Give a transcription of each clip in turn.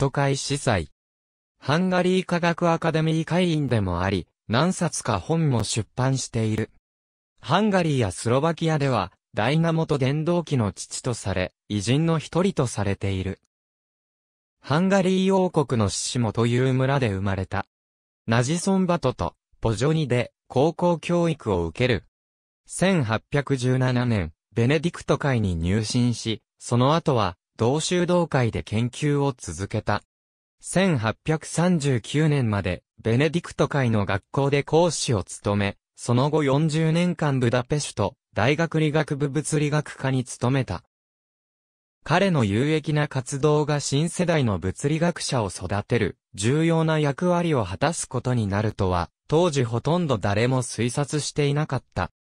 都会司祭。ハンガリー科学アカデミー会員でもあり、何冊か本も出版している。ハンガリーやスロバキアでは、ダイナモと電動機の父とされ、偉人の一人とされている。ハンガリー王国のシシモという村で生まれた。ナジソンバトとポジョニで高校教育を受ける。1817年、ベネディクト会に入信し、その後は同州同会で研究を続けた。1839年まで、ベネディクト会の学校で講師を務め、その後40年間ブダペシュと大学理学部物理学科に勤めた。彼の有益な活動が新世代の物理学者を育てる、重要な役割を果たすことになるとは、当時ほとんど誰も推察していなかった。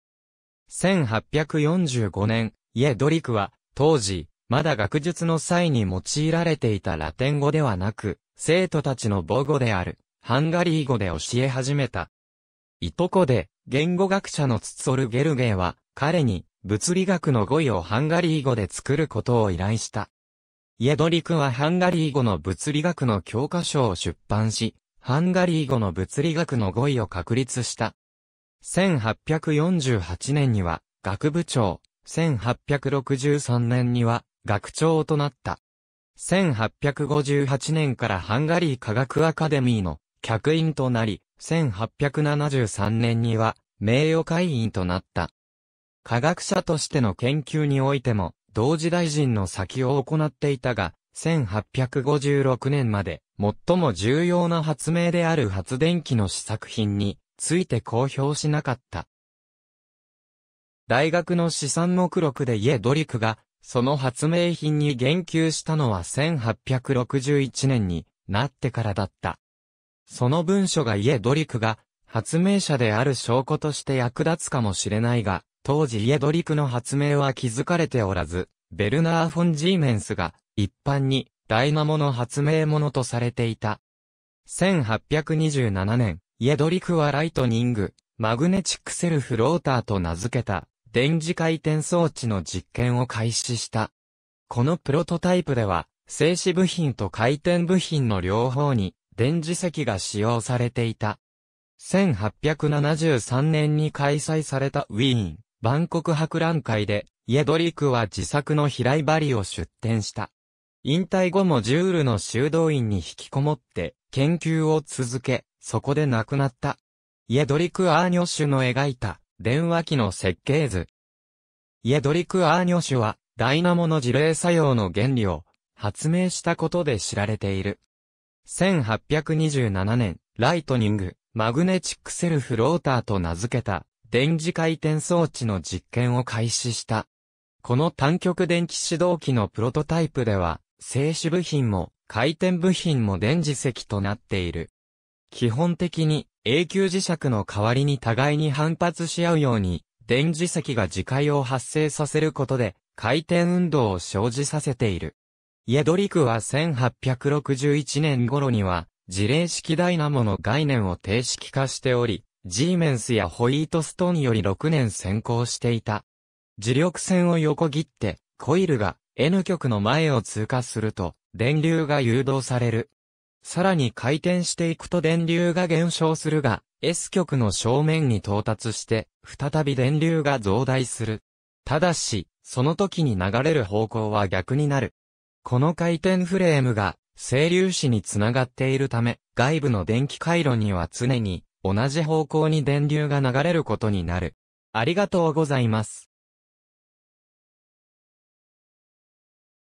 1845年、イエドリクは、当時、まだ学術の際に用いられていたラテン語ではなく、生徒たちの母語である、ハンガリー語で教え始めた。いとこで、言語学者のツツォル・ゲルゲーは、彼に、物理学の語彙をハンガリー語で作ることを依頼した。イエドリクはハンガリー語の物理学の教科書を出版し、ハンガリー語の物理学の語彙を確立した。1848年には、学部長、1863年には、学長となった。1858年からハンガリー科学アカデミーの客員となり、1873年には名誉会員となった。科学者としての研究においても、同時大臣の先を行っていたが、1856年まで最も重要な発明である発電機の試作品について公表しなかった。大学の資産目録でイエドリクがその発明品に言及したのは1861年になってからだった。その文書がイエドリクが発明者である証拠として役立つかもしれないが、当時イエドリクの発明は気づかれておらず、ベルナー・フォン・ジーメンスが一般に大魔物発明者とされていた。1827年、イエドリクはライトニング、マグネチックセルフローターと名付けた電磁回転装置の実験を開始した。このプロトタイプでは、静止部品と回転部品の両方に電磁石が使用されていた。1873年に開催されたウィーン、万国博覧会で、イエドリクは自作の飛来針を出展した。引退後もジュールの修道院に引きこもって、研究を続け、そこで亡くなった。イエドリク・アーニョシュの描いた、電話機の設計図。イェドリク・アーニョ氏は、ダイナモの事例作用の原理を発明したことで知られている。1827年、ライトニング、マグネチックセルフローターと名付けた、電磁回転装置の実験を開始した。この単極電気指導機のプロトタイプでは、静止部品も、回転部品も電磁石となっている。基本的に、永久磁石の代わりに互いに反発し合うように、電磁石が磁界を発生させることで、回転運動を生じさせている。イェドリクは1861年頃には、事例式ダイナモの概念を定式化しており、ジーメンスやホイートストーンより6年先行していた。磁力線を横切って、コイルが N 極の前を通過すると、電流が誘導される。さらに回転していくと電流が減少するが、S 極の正面に到達して、再び電流が増大する。ただし、その時に流れる方向は逆になる。この回転フレームが、整粒子につながっているため、外部の電気回路には常に、同じ方向に電流が流れることになる。ありがとうございます。